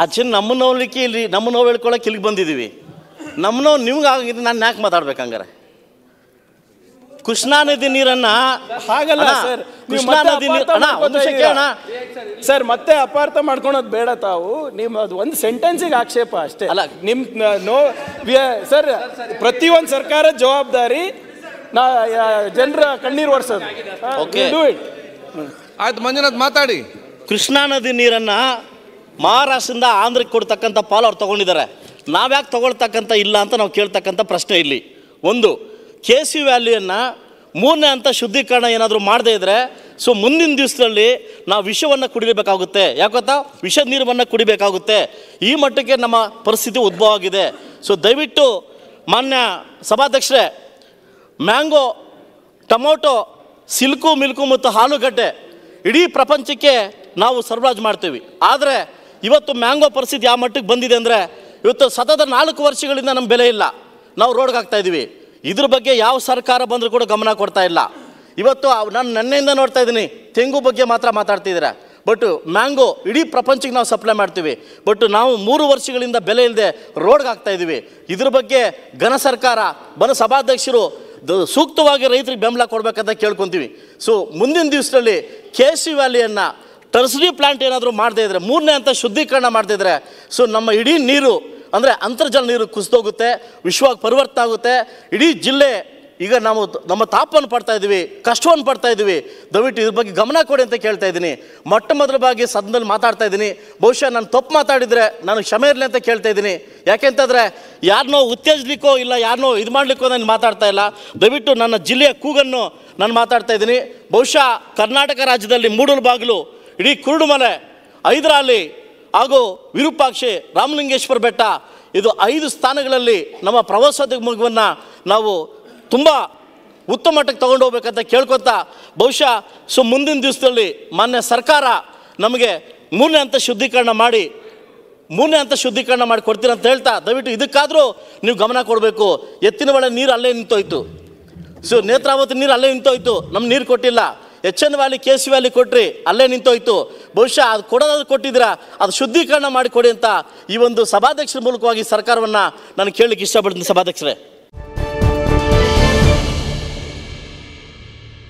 ಆ ಚಿನ್ನ ನಮ್ಮ ನೋವಲಿಕ್ಕೆ ಇಲ್ಲಿ ನಮ್ಮ ನೋವು ಹೇಳ್ಕೊಳಕ್ಕೆ ಇಲ್ಲಿಗೆ ಬಂದಿದ್ದೀವಿ ನಮ್ಮ ನೋವು ನಿಮ್ಗೆ ಆಗಿದ್ದು ನಾನು ಯಾಕೆ ಮಾತಾಡ್ಬೇಕಂಗಾರೆ ಕೃಷ್ಣಾ ನದಿ ನೀರನ್ನ ಹಾಗಲ್ಲ ಸರ್ ಕೃಷ್ಣಾ ನದಿ ನೀರು ಸರ್ ಮತ್ತೆ ಅಪಾರ್ಥ ಮಾಡ್ಕೊಳೋದು ಬೇಡ ತಾವು ನಿಮ್ಮ ಅದು ಒಂದು ಸೆಂಟೆನ್ಸಿಗೆ ಆಕ್ಷೇಪ ಅಷ್ಟೇ ಅಲ್ಲ ನಿಮ್ಮ ನೋ ಸರ್ ಪ್ರತಿಯೊಂದು ಸರ್ಕಾರದ ಜವಾಬ್ದಾರಿ ನಾ ಜನರ ಕಣ್ಣೀರು ಒರೆಸೋದು ಓಕೆ ಆಯ್ತು ಮಂಜುನಾಥ್ ಮಾತಾಡಿ ಕೃಷ್ಣಾ ನದಿ ನೀರನ್ನ ಮಹಾರಾಷ್ಟ್ರದಿಂದ ಆಂಧ್ರಕ್ಕೆ ಕೊಡ್ತಕ್ಕಂಥ ಪಾಲು ಅವ್ರು ತೊಗೊಂಡಿದ್ದಾರೆ ನಾವ್ಯಾಕೆ ತೊಗೊಳ್ತಕ್ಕಂಥ ಇಲ್ಲ ಅಂತ ನಾವು ಕೇಳ್ತಕ್ಕಂಥ ಪ್ರಶ್ನೆ ಇಲ್ಲಿ ಒಂದು ಕೆ ಸಿ ವ್ಯಾಲ್ಯೂಯನ್ನು ಮೂರನೇ ಹಂತ ಶುದ್ಧೀಕರಣ ಏನಾದರೂ ಮಾಡದೇ ಇದ್ದರೆ ಸೊ ಮುಂದಿನ ದಿವಸದಲ್ಲಿ ನಾವು ವಿಷವನ್ನು ಕುಡಿಬೇಕಾಗುತ್ತೆ ಯಾಕೊತ್ತಾ ವಿಷ ನೀರನ್ನು ಕುಡಿಬೇಕಾಗುತ್ತೆ ಈ ಮಟ್ಟಕ್ಕೆ ನಮ್ಮ ಪರಿಸ್ಥಿತಿ ಉದ್ಭವ ಆಗಿದೆ ಸೊ ದಯವಿಟ್ಟು ಮಾನ್ಯ ಸಭಾಧ್ಯಕ್ಷರೇ ಮ್ಯಾಂಗೋ ಟೊಮೊಟೊ ಸಿಲ್ಕು ಮಿಲ್ಕು ಮತ್ತು ಆಲೂಗಡ್ಡೆ ಇಡೀ ಪ್ರಪಂಚಕ್ಕೆ ನಾವು ಸರಬರಾಜು ಮಾಡ್ತೀವಿ ಆದರೆ ಇವತ್ತು ಮ್ಯಾಂಗೋ ಪರಿಸ್ಥಿತಿ ಯಾವ ಮಟ್ಟಕ್ಕೆ ಬಂದಿದೆ ಅಂದರೆ ಇವತ್ತು ಸತತ ನಾಲ್ಕು ವರ್ಷಗಳಿಂದ ನಮ್ಮ ಬೆಲೆ ಇಲ್ಲ ನಾವು ರೋಡ್ಗೆ ಹಾಕ್ತಾ ಇದ್ದೀವಿ ಇದ್ರ ಬಗ್ಗೆ ಯಾವ ಸರ್ಕಾರ ಬಂದರೂ ಕೂಡ ಗಮನ ಕೊಡ್ತಾ ಇಲ್ಲ ಇವತ್ತು ನಾನು ನನ್ನೆಯಿಂದ ನೋಡ್ತಾ ಇದ್ದೀನಿ ತೆಂಗು ಬಗ್ಗೆ ಮಾತ್ರ ಮಾತಾಡ್ತಿದ್ದೀರ ಬಟ್ ಮ್ಯಾಂಗೋ ಇಡೀ ಪ್ರಪಂಚಕ್ಕೆ ನಾವು ಸಪ್ಲೈ ಮಾಡ್ತೀವಿ ಬಟ್ ನಾವು ಮೂರು ವರ್ಷಗಳಿಂದ ಬೆಲೆ ಇಲ್ಲದೆ ರೋಡ್ಗೆ ಹಾಕ್ತಾ ಇದ್ದೀವಿ ಇದ್ರ ಬಗ್ಗೆ ಘನ ಸರ್ಕಾರ ಬನ ಸಭಾಧ್ಯಕ್ಷರು ಸೂಕ್ತವಾಗಿ ರೈತರಿಗೆ ಬೆಂಬಲ ಕೊಡಬೇಕಂತ ಕೇಳ್ಕೊತೀವಿ ಸೊ ಮುಂದಿನ ದಿವಸದಲ್ಲಿ ಕೆ ಸಿ ವ್ಯಾಲಿಯನ್ನು ಟರ್ಸರಿ ಪ್ಲಾಂಟ್ ಏನಾದರೂ ಮಾಡದೇ ಇದ್ದರೆ ಮೂರನೇ ಅಂತ ಶುದ್ಧೀಕರಣ ಮಾಡ್ತಿದ್ರೆ ಸೊ ನಮ್ಮ ಇಡೀ ನೀರು ಅಂದರೆ ಅಂತರ್ಜಲ ನೀರು ಕುಸಿದೋಗುತ್ತೆ ವಿಶ್ವಕ್ಕೆ ಪರಿವರ್ತನೆ ಆಗುತ್ತೆ ಇಡೀ ಜಿಲ್ಲೆ ಈಗ ನಾವು ನಮ್ಮ ತಾಪವನ್ನು ಪಡ್ತಾ ಇದ್ದೀವಿ ಕಷ್ಟವನ್ನು ಪಡ್ತಾ ಇದ್ದೀವಿ ದಯವಿಟ್ಟು ಇದ್ರ ಬಗ್ಗೆ ಗಮನ ಕೊಡಿ ಅಂತ ಕೇಳ್ತಾ ಇದ್ದೀನಿ ಮೊಟ್ಟ ಮೊದಲ ಬಾಗಿ ಸದನದಲ್ಲಿ ಮಾತಾಡ್ತಾ ಇದ್ದೀನಿ ಬಹುಶಃ ನಾನು ತಪ್ಪು ಮಾತಾಡಿದರೆ ನಾನು ಕ್ಷಮೆ ಇರಲಿ ಅಂತ ಕೇಳ್ತಾ ಇದ್ದೀನಿ ಯಾಕೆಂತಂದರೆ ಯಾರನ್ನೋ ಉತ್ತೇಜಲಿಕ್ಕೋ ಇಲ್ಲ ಯಾರನ್ನೋ ಇದು ಮಾಡಲಿಕ್ಕೋ ನಾನು ಮಾತಾಡ್ತಾ ಇಲ್ಲ ದಯವಿಟ್ಟು ನನ್ನ ಜಿಲ್ಲೆಯ ಕೂಗನ್ನು ನಾನು ಮಾತಾಡ್ತಾ ಇದ್ದೀನಿ ಬಹುಶಃ ಕರ್ನಾಟಕ ರಾಜ್ಯದಲ್ಲಿ ಮೂಡಲು ಬಾಗಿಲು ಇಡೀ ಕುರುಡು ಮನೆ ಹೈದರಾಲಿ ಹಾಗೂ ವಿರೂಪಾಕ್ಷಿ ರಾಮಲಿಂಗೇಶ್ವರ ಬೆಟ್ಟ ಇದು ಐದು ಸ್ಥಾನಗಳಲ್ಲಿ ನಮ್ಮ ಪ್ರವಾಸೋದ್ಯಮವನ್ನು ನಾವು ತುಂಬ ಉತ್ತಮ ಮಟ್ಟಕ್ಕೆ ತೊಗೊಂಡು ಹೋಗ್ಬೇಕಂತ ಕೇಳ್ಕೊತಾ ಬಹುಶಃ ಸೊ ಮುಂದಿನ ದಿವಸದಲ್ಲಿ ಮಾನ್ಯ ಸರ್ಕಾರ ನಮಗೆ ಮೂರನೇ ಹಂತ ಶುದ್ಧೀಕರಣ ಮಾಡಿ ಮೂರನೇ ಹಂತ ಶುದ್ಧೀಕರಣ ಮಾಡಿ ಅಂತ ಹೇಳ್ತಾ ದಯವಿಟ್ಟು ಇದಕ್ಕಾದರೂ ನೀವು ಗಮನ ಕೊಡಬೇಕು ಎತ್ತಿನ ಒಳಗೆ ನೀರು ಅಲ್ಲೇ ನಿಂತೋಯ್ತು ಸೊ ನೇತ್ರಾವತಿ ನೀರು ಅಲ್ಲೇ ನಿಂತೋಯ್ತು ನಮ್ಮ ನೀರು ಕೊಟ್ಟಿಲ್ಲ H N valley K C valley ಕೊಟ್ರಿ ಅಲ್ಲೇ ನಿಂತೋಯ್ತು ಬಹುಶಃ ಅದು ಕೊಡೋದಾದ್ರು ಕೊಟ್ಟಿದ್ದೀರಾ ಅದು ಶುದ್ಧೀಕರಣ ಮಾಡಿಕೊಡಿ ಅಂತ ಈ ಒಂದು ಸಭಾಧ್ಯಕ್ಷರ ಮೂಲಕವಾಗಿ ಸರ್ಕಾರವನ್ನು ನಾನು ಕೇಳಲಿಕ್ಕೆ ಇಷ್ಟಪಡ್ತೀನಿ ಸಭಾಧ್ಯಕ್ಷರೇ